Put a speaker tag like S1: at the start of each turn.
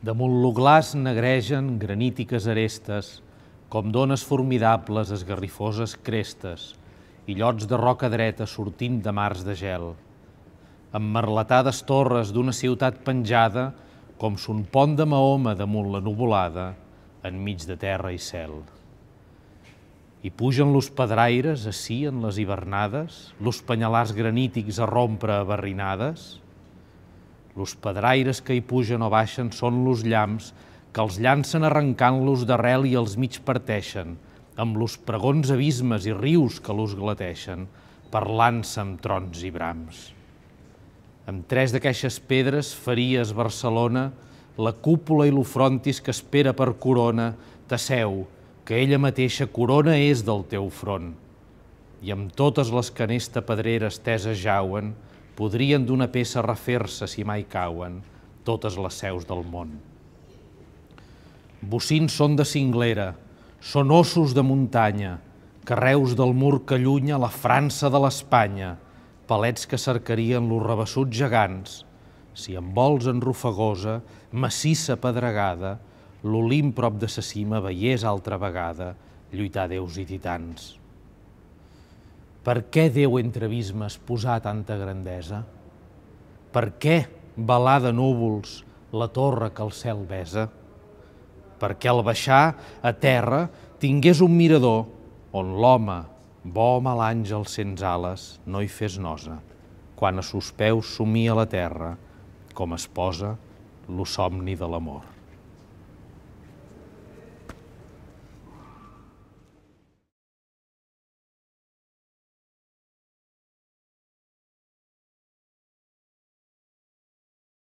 S1: Damunt l'oglàs negregen granítiques arestes, com dones formidables esgarrifoses crestes, i llots de roca dreta sortint de mars de gel. Emmerletades torres d'una ciutat penjada, com son pont de Mahoma damunt la nuvolada, enmig de terra i cel. I pugen los pedraires, ací en les hivernades, los penyalars granítics a rompre a barrinades, los pedraires que hi pugen o baixen són los llams, que els llancen arrencant-los d'arrel i els mig parteixen, amb los pregons abismes i rius que los glateixen, parlant-se amb trons i brams. Amb tres d'aquestes pedres faries Barcelona, la cúpula i l'ofrontis que espera per corona, t'asseu, que ella mateixa corona és del teu front. I amb totes les que en esta pedrera estesa jauen, podrien d'una peça refer-se, si mai cauen, totes les seus del món. Bocins són de cinglera, són ossos de muntanya, carreus del mur que allunya la França de l'Espanya, palets que cercarien los rebessuts gegants, si amb vols en massissa pedregada, l'Olim prop de sa cima veiés altra vegada lluitar déus i titans. Per què Déu entre abismes posar tanta grandesa? Per què balar de núvols la torre que el cel besa? Per què al baixar a terra tingués un mirador on l'home, bo o mal àngel sense ales, no hi fes nosa, quan a sus peus somia la terra, com es posa l'ossomni de l'amor.